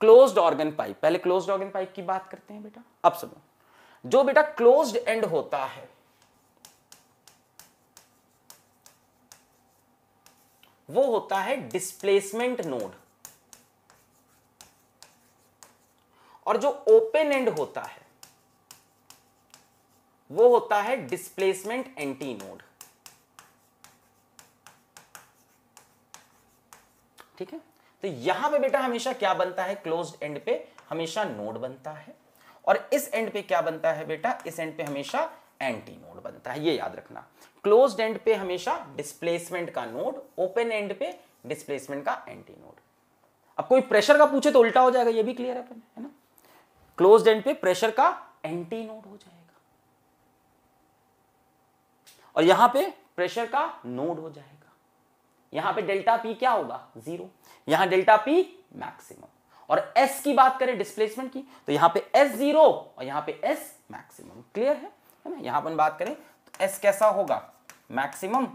Closed organ pipe पहले closed organ pipe की बात करते हैं बेटा अब सुनो जो बेटा क्लोज्ड एंड होता है वो होता है डिस्प्लेसमेंट नोड और जो ओपन एंड होता है वो होता है डिस्प्लेसमेंट एंटी नोड ठीक है तो यहां पे बेटा हमेशा क्या बनता है क्लोज एंड पे हमेशा नोड बनता है और इस एंड पे क्या बनता है बेटा इस एंड पे हमेशा एंटी नोड बनता है ये याद रखना क्लोज एंड पे हमेशा डिस्प्लेसमेंट का नोड ओपन एंड पे डिस्प्लेसमेंट का एंटी नोड अब कोई प्रेशर का पूछे तो उल्टा हो जाएगा ये भी क्लियर है ना क्लोज एंड पे प्रेशर का एंटी नोड हो जाएगा और यहां पे प्रेशर का नोड हो जाएगा यहां पे डेल्टा पी क्या होगा जीरो यहां डेल्टा पी मैक्सिमम और एस की बात करें डिस्प्लेसमेंट की तो यहां पे एस जीरो और यहां पे एस मैक्सिमम क्लियर है है ना यहां पर बात करें तो एस कैसा होगा मैक्सिमम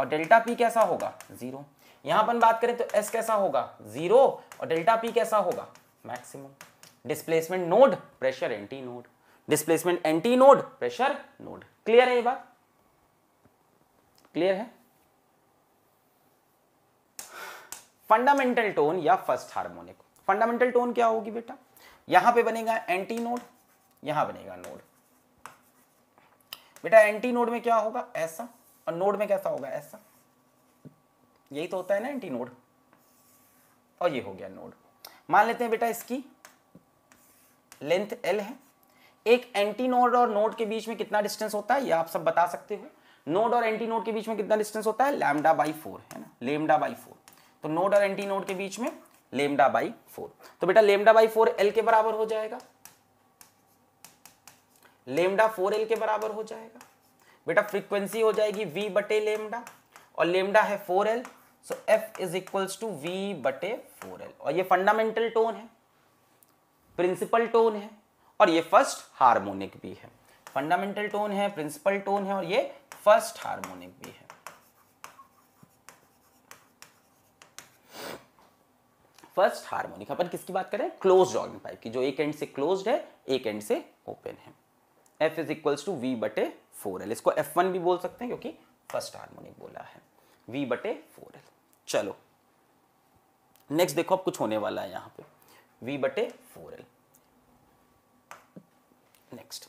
और डेल्टा पी कैसा होगा जीरो यहां पर बात करें तो एस कैसा होगा जीरो और डेल्टा पी कैसा होगा maximum displacement node pressure anti node displacement anti node pressure node clear है ये बात क्लियर है फंडामेंटल टोन या फर्स्ट हार्मोनिक फंडामेंटल टोन क्या होगी बेटा यहां पे बनेगा एंटी नोड यहां बनेगा नोड बेटा एंटी नोड में क्या होगा ऐसा और नोड में कैसा होगा ऐसा यही तो होता है ना एंटी नोड और ये हो गया नोड मान लेते हैं बेटा इसकी लेंथ एल है एक एंटी नोड और नोड के बीच में कितना डिस्टेंस होता है ये आप सब बता सकते हो नोड और एंटी नोड के बीच में कितना डिस्टेंस होता है लैमडा बाई फोर है ना लेमडा बाई फोर तो नोड और एंटी नोड के बीच में लेमडा बाई फोर तो बेटा लेमडा बाई फोर एल के बराबर हो जाएगा लेमडा फोर एल के बराबर हो जाएगा बेटा फ्रीक्वेंसी हो जाएगी वी बटे लेमडा और लेमडा है four L so F is equals to V बटे फोर एल और ये फंडामेंटल टोन है प्रिंसिपल टोन है और ये फर्स्ट हार्मोनिक भी है फंडामेंटल टोन है प्रिंसिपल टोन है और ये फर्स्ट हार्मोनिक भी है फर्स्ट हार्मोनिक अपन किसकी बात करें क्लोज ऑर्गन पाइप की जो एक एंड से क्लोज है एक एंड से ओपन है F is equals to V बटे फोर एल इसको एफ वन भी बोल सकते हैं क्योंकि फर्स्ट हार्मोनिक बोला है वी बटे फोर एल चलो नेक्स्ट देखो अब कुछ होने वाला है यहां पे वी बटे four L next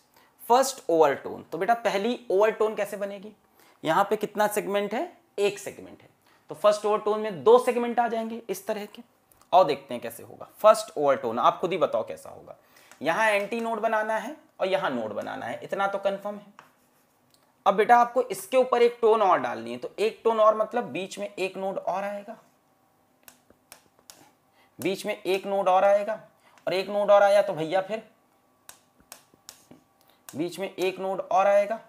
first overtone तो बेटा पहली ओवरटोन कैसे बनेगी यहां पे कितना सेगमेंट है एक सेगमेंट है तो फर्स्ट ओवरटोन में दो सेगमेंट आ जाएंगे इस तरह के और देखते हैं कैसे होगा फर्स्ट ओवर टोन आप खुद ही बताओ कैसा होगा यहां एंटी नोड बनाना है और यहां नोड बनाना है इतना तो कन्फर्म है अब बेटा आपको इसके ऊपर एक टोन और डालनी है तो एक टोन और मतलब बीच में एक नोड और आएगा बीच में एक नोड और आएगा और एक नोड और आया तो भैया फिर बीच में एक नोड और आएगा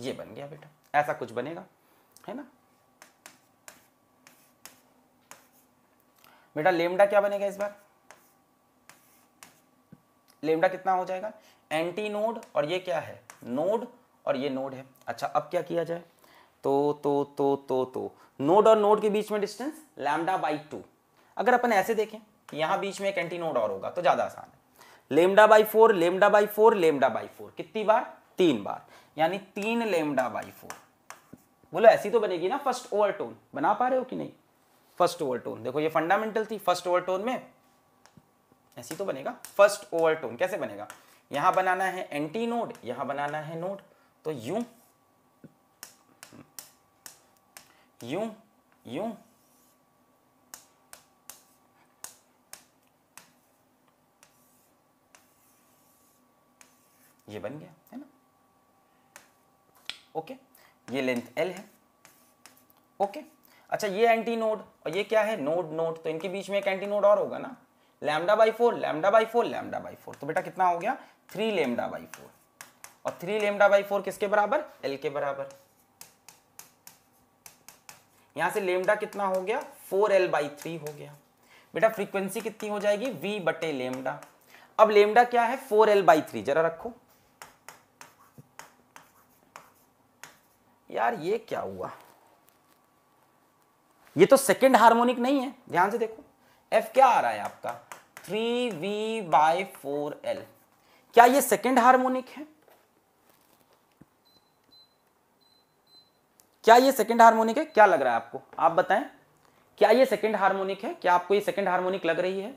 ये बन गया बेटा ऐसा कुछ बनेगा है ना बेटा लेमडा क्या बनेगा इस बार लेमडा कितना हो जाएगा एंटी नोड और ये क्या है नोड और ये नोड है अच्छा अब क्या किया जाए तो तो तो तो तो नोड और नोड के बीच में डिस्टेंस लैमडा बाई टू अगर अपन ऐसे देखें यहां बीच में एक एंटी नोड और होगा तो ज़्यादा आसान है lambda by four lambda by four lambda by four कितनी बार तीन बार यानी तीन लेमडा बाई फोर बोलो ऐसी तो बनेगी ना फर्स्ट ओवर टोन बना पा रहे हो कि नहीं फर्स्ट ओवरटोन देखो ये फंडामेंटल थी फर्स्ट ओवरटोन में ऐसी तो बनेगा फर्स्ट ओवरटोन कैसे बनेगा यहां बनाना है एंटी नोड यहां बनाना है नोड तो यू यू यू ये बन गया है ना ओके ये लेंथ एल है ओके अच्छा ये एंटी नोड और ये क्या है नोड नोड तो इनके बीच में एक एंटी नोड और होगा ना lambda by four lambda by four lambda by four तो बेटा कितना हो गया थ्री लेमडा बाई फोर और थ्री लेमडा बाई फोर किसके बराबर एल के बराबर यहां से लेमडा कितना हो गया फोर एल बाई थ्री हो गया बेटा फ्रीक्वेंसी कितनी हो जाएगी वी बटे लेमडा अब लेमडा क्या है फोर एल बाई थ्री जरा रखो यार ये क्या हुआ ये तो सेकेंड हार्मोनिक नहीं है ध्यान से देखो एफ क्या आ रहा है आपका three V by four L क्या ये सेकेंड हार्मोनिक है क्या ये सेकेंड हार्मोनिक है क्या लग रहा है आपको आप बताएं क्या ये सेकेंड हार्मोनिक है क्या आपको ये सेकेंड हार्मोनिक लग रही है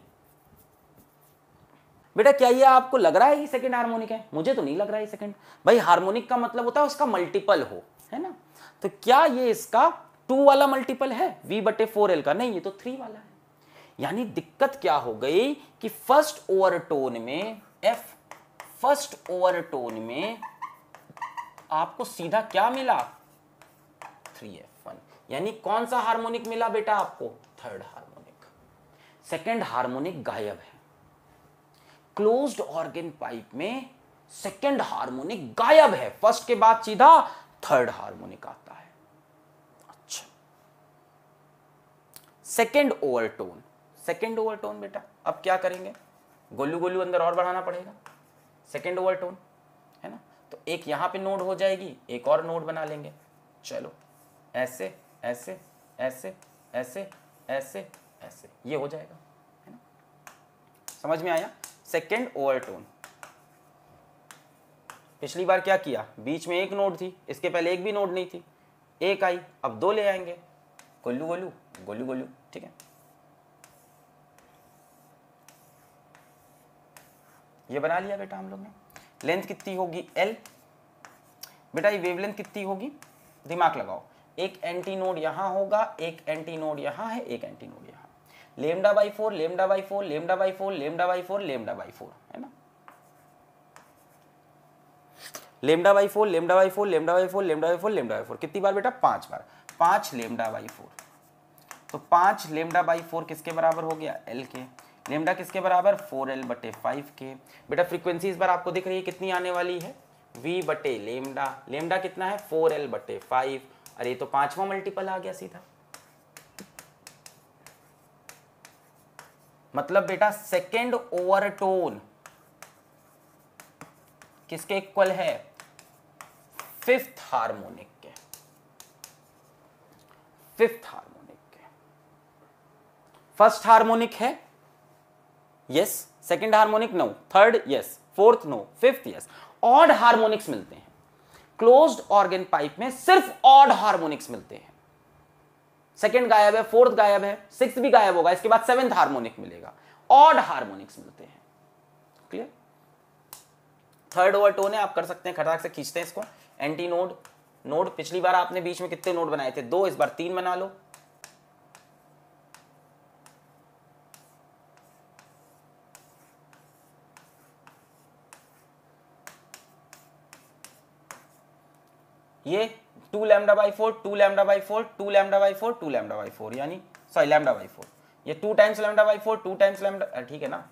बेटा क्या ये आपको लग रहा है ये सेकेंड हार्मोनिक है मुझे तो नहीं लग रहा है सेकेंड भाई हार्मोनिक का मतलब होता है उसका मल्टीपल हो है ना तो क्या ये इसका टू वाला मल्टीपल है v बटे फोर एल का नहीं ये तो थ्री वाला है यानी दिक्कत क्या हो गई कि फर्स्ट ओवर टोन में f फर्स्ट ओवर टोन में आपको सीधा क्या मिला थ्री एफ वन यानी कौन सा हार्मोनिक मिला बेटा आपको थर्ड हार्मोनिक सेकेंड हार्मोनिक गायब है क्लोज्ड ऑर्गेन पाइप में सेकेंड हार्मोनिक गायब है फर्स्ट के बाद सीधा थर्ड हार्मोनिक आता है second over tone second over tone बेटा अब क्या करेंगे गोलू गोलू अंदर और बढ़ाना पड़ेगा सेकेंड ओवर टोन है ना तो एक यहाँ पे नोड हो जाएगी एक और नोड बना लेंगे चलो ऐसे ऐसे ऐसे ऐसे ऐसे ऐसे ये हो जाएगा है ना समझ में आया सेकेंड ओवर टोन पिछली बार क्या किया बीच में एक नोड थी इसके पहले एक भी नोड नहीं थी एक आई अब दो ले आएंगे गोलू गोलू गोलू गोलू ठीक है ये बना लिया बेटा हम लोग ने लेंथ कितनी होगी एल बेटा ये वेवलेंथ कितनी होगी दिमाग लगाओ एक एंटी नोड यहां होगा एक एंटी नोड यहां है एक एंटी नोड यहां lambda by four lambda by four lambda by four lambda by four lambda by four है ना lambda by four lambda by four lambda by four lambda by four lambda by four कितनी बार बेटा पांच बार पांच lambda by four तो पांच lambda by four किसके बराबर हो गया एल के लेमडा किसके बराबर फोर एल बटे फाइव के बेटा फ्रीक्वेंसी इस बार आपको दिख रही है कितनी आने वाली है वी बटे लेमडा लेमडा कितना है फोर एल बटे फाइव अरे तो पांचवा मल्टीपल आ गया सीधा मतलब बेटा सेकेंड ओवर टोन किसके इक्वल है फिफ्थ हार्मोनिक के फिफ्थ हार्मोनिक फर्स्ट हार्मोनिक है yes second harmonic no third yes fourth no fifth yes odd harmonics मिलते हैं क्लोज्ड ऑर्गेन पाइप में सिर्फ ऑड हार्मोनिक्स मिलते हैं सेकंड गायब है फोर्थ गायब है सिक्स भी गायब होगा इसके बाद सेवेंथ हार्मोनिक मिलेगा ऑड हार्मोनिक्स मिलते हैं क्लियर थर्ड ओवर टोन है आप कर सकते हैं खटाक से खींचते हैं इसको एंटी नोड नोड पिछली बार आपने बीच में कितने नोड बनाए थे दो इस बार तीन बना लो ये two lambda by four two lambda by four two lambda by four two lambda by four यानी सॉरी लैमडा बाई फोर ये two times lambda by four two times lambda ठीक है ना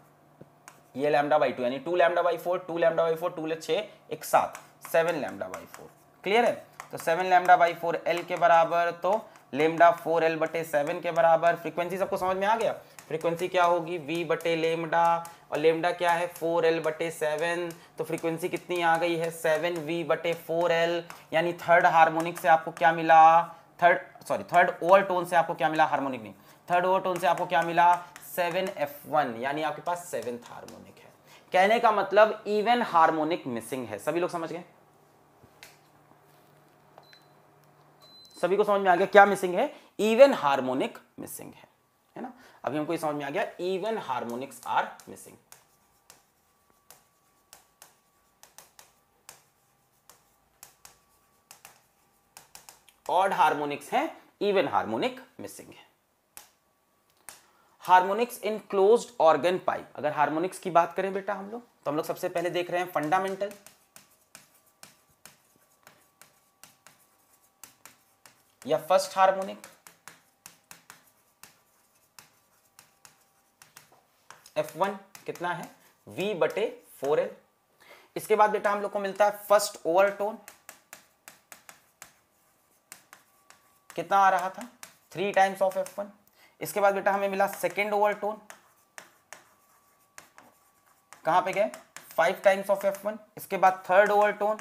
ये लैमडा बाई टू यानी two lambda by four two lambda by four two ले छः एक साथ seven lambda by four clear है तो seven lambda by four L के बराबर तो लेमडा फोर एल बटे सेवन के बराबर फ्रीक्वेंसी सबको समझ में आ गया फ्रीक्वेंसी क्या होगी वी बटे लेमडा और लेमडा क्या है फोर एल बटे सेवन तो फ्रीक्वेंसी कितनी आ गई है सेवन वी बटे फोर एल यानी थर्ड हार्मोनिक से आपको क्या मिला third sorry third over tone से आपको क्या मिला हार्मोनिक नहीं थर्ड ओवर टोन से आपको क्या मिला सेवन एफ वन यानी आपके पास सेवेंथ हार्मोनिक है कहने का मतलब इवन हार्मोनिक मिसिंग है सभी लोग समझ गए सभी को समझ में आ गया क्या मिसिंग है इवन हार्मोनिक मिसिंग है है ना अभी हमको समझ में आ गया even harmonics are missing odd harmonics हैं इवन हार्मोनिक मिसिंग है harmonics in close organ pipe अगर हार्मोनिक्स की बात करें बेटा हम लोग तो हम लोग सबसे पहले देख रहे हैं फंडामेंटल या फर्स्ट हार्मोनिक एफ वन कितना है वी बटे फोर एल इसके बाद बेटा हम लोग को मिलता है फर्स्ट ओवर टोन कितना आ रहा था three times of F one इसके बाद बेटा हमें मिला सेकेंड ओवर टोन कहां पे गए five times of F one इसके बाद थर्ड ओवर टोन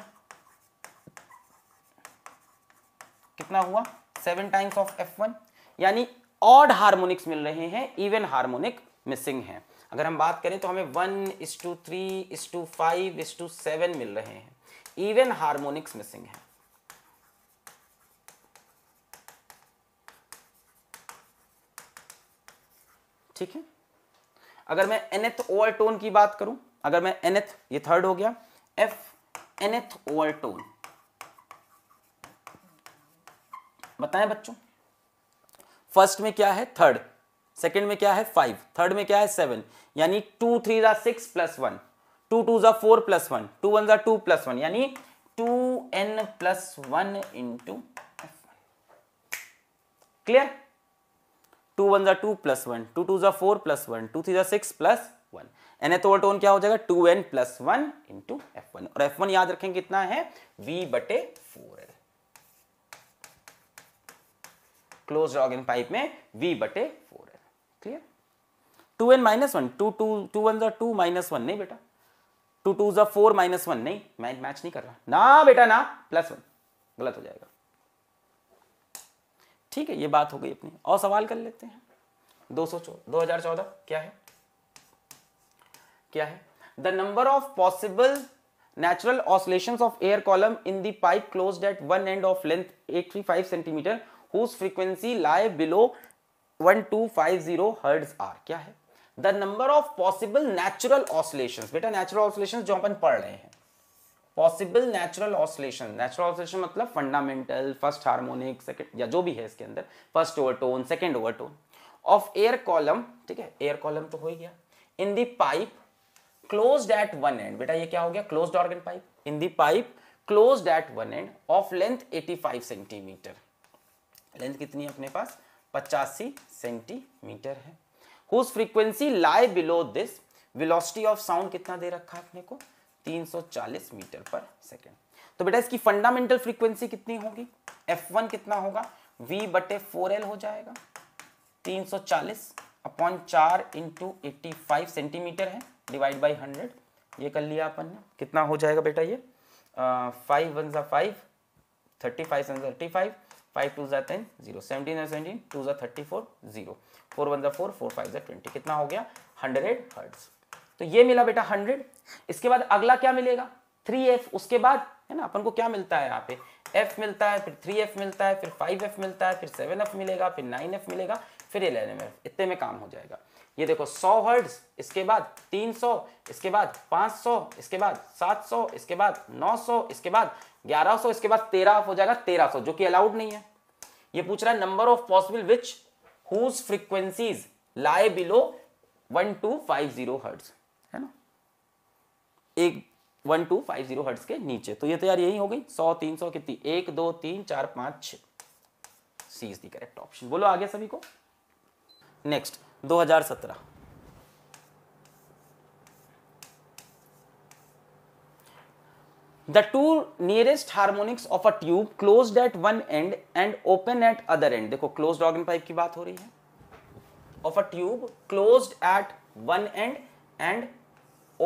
कितना हुआ seven times of F one यानी ऑड हार्मोनिक्स मिल रहे हैं इवन हार्मोनिक मिसिंग है अगर हम बात करें तो हमें one is two three is two five is two seven मिल रहे हैं इवन हारमोनिक्स मिसिंग है ठीक है अगर मैं एनएथ ओवर टोन की बात करूं अगर मैं एनएथ ये थर्ड हो गया एफ एनएथ ओवर टोन बताएं बच्चों फर्स्ट में क्या है थर्ड सेकेंड में क्या है फाइव थर्ड में क्या है सेवन यानी टू थ्री जा six plus one two two ज़ा four plus one two one ज़ा टू प्लस वन यानी two N plus one into clear two one ज़ा two plus one two two ज़ा four plus one two three ज़ा six plus one nth over तो क्या हो जाएगा two N plus one into F one और F one याद रखें कितना है वी बटे four L close organ pipe में वी बटे four clear two N minus one two two two one जो टू माइनस वन नहीं बेटा टू टू जो फोर माइनस वन नहीं मैं मैच नहीं कर रहा ना बेटा ना प्लस वन गलत हो जाएगा ठीक है ये बात हो गई अपनी और सवाल कर लेते हैं दो सौ दो हजार चौदह क्या है क्या है the number of possible natural natural oscillations of air column in the pipe closed at one end of length five centimetre whose frequency lie below are क्या है the number of possible natural बेटा natural जो अपन पढ़ रहे हैं possible natural natural मतलब fundamental first harmonic second या जो भी है इसके अंदर first overtone second overtone of air column ठीक है एयर कॉलम तो हो ही गया in the pipe close at one end बेटा ये क्या हो गया close organ pipe in the pipe close at one end of length 85 centimetre length कितनी है अपने पास पचासी सेंटीमीटर है whose frequency lie below this velocity of sound कितना दे रखा है अपने को 340 मीटर पर सेकेंड तो बेटा इसकी फंडामेंटल फ्रीक्वेंसी कितनी होगी F1 कितना होगा V बटे फोर हो जाएगा 340 अपॉन चार इंटू एट्टी सेंटीमीटर है डिवाइड बाई हंड्रेड ये कर लिया अपन ने कितना हो जाएगा बेटा ये फाइव वन ज़ा five thirty five one thirty five five two जै टेन जीरो सेवनटीन या सेवनटीन टू जै thirty four zero four one जै फोर फोर फाइव जै ट्वेंटी कितना हो गया हंड्रेड हर्ट्स तो ये मिला बेटा हंड्रेड इसके बाद अगला क्या मिलेगा थ्री एफ उसके बाद है ना अपन को क्या मिलता है यहाँ पे एफ मिलता है फिर थ्री एफ मिलता है फिर फाइव एफ मिलता है फिर सेवन एफ मिलेगा फिर नाइन एफ मिलेगा फिर इलेवन एफ इतने में काम हो जाएगा ये देखो सौ हर्ड्स इसके बाद तीन सौ इसके बाद पाँच सौ इसके बाद सात सौ इसके बाद नौ सौ इसके बाद 1100 इसके बाद 13 हो जाएगा 1300 जो कि अलाउड नहीं है ये पूछ रहा है number of possible which whose lie below 1250 hertz है ना एक 1250 हर्ट्ज के नीचे तो ये तो यार यही हो गई 100 300 कितनी एक दो तीन चार पांच छ C is the correct option बोलो आगे सभी को next 2017 the two nearest harmonics of a tube close at one end and open at other end देखो क्लोज ऑर्गन पाइप की बात हो रही है of a tube close at one end and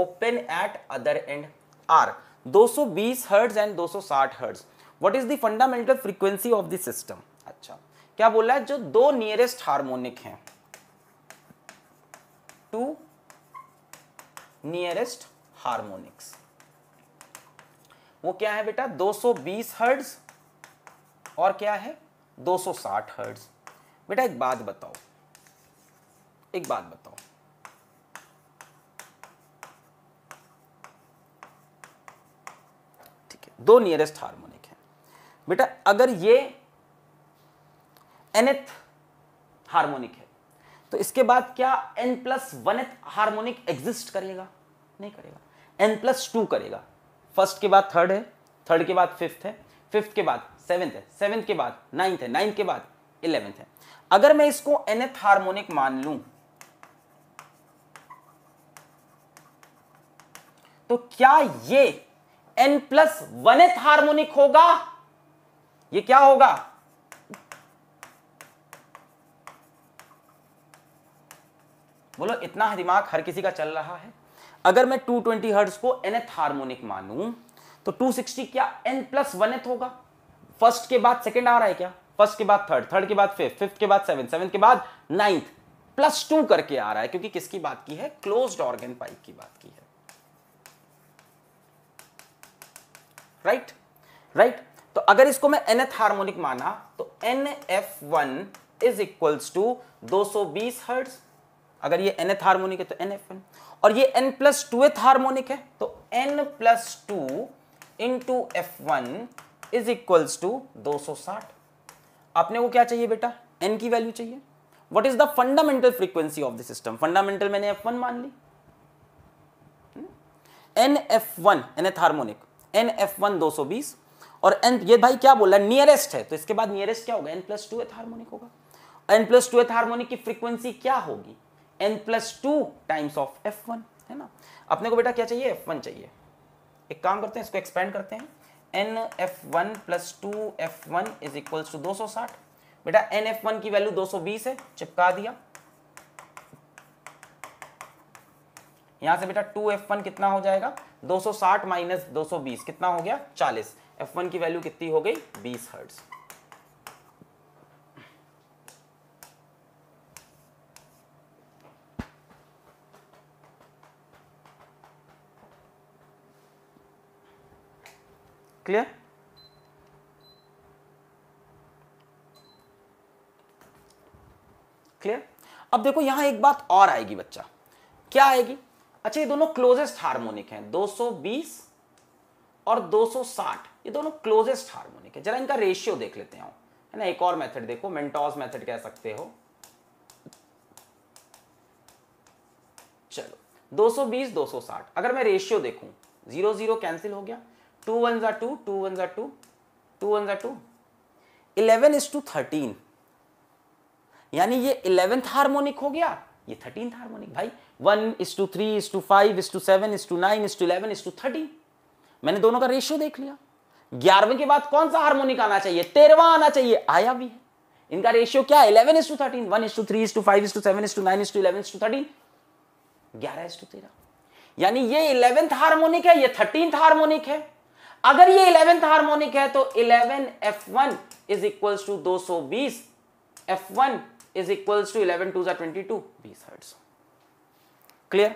open at other end are 220 सो बीस hertz and दो सो साठ hertz what is the fundamental frequency of this system अच्छा क्या बोला है? जो दो नियरेस्ट हारमोनिक है टू नियरेस्ट हारमोनिक्स वो क्या है बेटा 220 हर्ट्ज और क्या है 260 हर्ट्ज बेटा एक बात बताओ एक बात बताओ ठीक है दो नियरेस्ट हार्मोनिक है बेटा अगर ये एनएथ हार्मोनिक है तो इसके बाद क्या N plus one th harmonic exist करेगा नहीं करेगा एन प्लस टू करेगा फर्स्ट के बाद थर्ड है थर्ड के बाद फिफ्थ है फिफ्थ के बाद सेवेंथ है सेवेंथ के बाद नाइन्थ है नाइन्थ के बाद इलेवेंथ है अगर मैं इसको एनएथ हार्मोनिक मान लू तो क्या ये एन प्लस एथ हार्मोनिक होगा ये क्या होगा बोलो इतना दिमाग हर किसी का चल रहा है अगर मैं 220 ट्वेंटी हर्ट्स को एनथ हार्मोनिक मानूं तो 260 क्या एन प्लस वन एथ होगा फर्स्ट के बाद सेकेंड आ रहा है क्या फर्स्ट के बाद थर्ड थर्ड के बाद फिफ्थ फिफ्थ के बाद सेवन सेवन के बाद नाइन्थ प्लस टू करके आ रहा है क्योंकि किसकी बात की है क्लोज्ड ऑर्गेन पाइप की बात की है राइट right? Right right? तो अगर इसको मैं एनएथ हार्मोनिक माना तो N F one is equals to दो सौ बीस हर्ट्स अगर ये एनएथ हार्मोनिक है तो एन एफ वन और ये एन प्लस टूएथ हार्मोनिक है तो N plus two into F one is equals to दो सौ साठ आपने को क्या चाहिए बेटा एन की वैल्यू चाहिए what is the fundamental frequency of the system fundamental मैंने एफ वन मान ली N F one N th harmonic N F one दो सौ बीस और एन ये भाई क्या बोला नियरेस्ट है तो इसके बाद नियरेस्ट क्या होगा N plus two th harmonic होगा N plus two th harmonic की फ्रीक्वेंसी क्या होगी N plus two times of F one है ना अपने को बेटा क्या चाहिए एफ वन चाहिए एक काम करते हैं इसको एक्सपेंड करते हैं N F one plus two F one is equal to दो सौ साठ बेटा एन एफ वन की वैल्यू दो सौ बीस है चिपका दिया यहां से बेटा टू एफ वन कितना हो जाएगा दो सौ साठ माइनस दो सौ बीस कितना हो गया चालीस एफ वन की वैल्यू कितनी हो गई बीस हर्ट्स क्लियर क्लियर अब देखो यहां एक बात और आएगी बच्चा क्या आएगी अच्छा ये दोनों क्लोजेस्ट हार्मोनिक हैं 220 और 260 ये दोनों क्लोजेस्ट हार्मोनिक है जरा इनका रेशियो देख लेते हैं है ना एक और मेथड देखो मेंटोस मेथड कह सकते हो चलो 220 260 अगर मैं रेशियो देखूं जीरो जीरो कैंसिल हो गया टू वन ज़ा टू टू वन ज़ा टू टू वन ज़ा two eleven is to thirteen यानी ये इलेवेंथ हार्मोनिक हो गया ये थर्टीन हार्मोनिक भाई one is to three is to five is to seven is to nine is to eleven is to thirteen मैंने दोनों का रेशियो देख लिया ग्यारहवें के बाद कौन सा हार्मोनिक आना चाहिए तेरहवा आना चाहिए आया भी है इनका रेशियो क्या है eleven is to thirteen one is to three is to five is to seven is to nine is to eleven is to thirteen ग्यारह इज टू तेरह यानी ये इलेवेंथ हार्मोनिक है ये थर्टीन हार्मोनिक है अगर ये इलेवेंथ हार्मोनिक है तो eleven F one is equals to दो सौ बीस F one is equals to eleven two twenty two बीस हर्ट्स क्लियर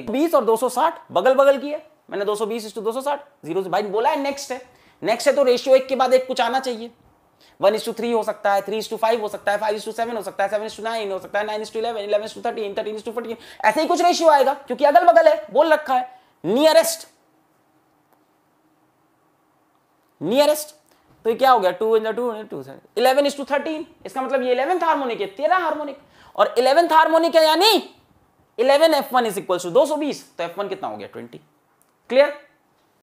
एक बीस और दो साठ बगल बगल की है मैंने दो सौ बीस इज टू दो साठ जीरो से भाई बोला है नेक्स्ट है नेक्स्ट है तो रेशियो एक के बाद एक कुछ आना चाहिए वन इज टू थ्री हो सकता है थ्री इज टू फाइव हो सकता है फाइव इज टू सेवन हो सकता है सेवन इज टू नाइन हो सकता है nine is to eleven eleven is to thirteen thirteen is to fourteen ऐसे ही कुछ रेशियो आएगा क्योंकि अगल बगल है बोल रखा है नियरेस्ट नियरेस्ट तो ये क्या हो गया टू इंजा two two eleven is to thirteen इसका मतलब ये इलेवेंथ हार्मोनिक है तेरह हार्मोनिक और इलेवेंथ हार्मोनिक है यानी eleven F one is equal to दो सौ बीस तो एफ वन कितना हो गया ट्वेंटी क्लियर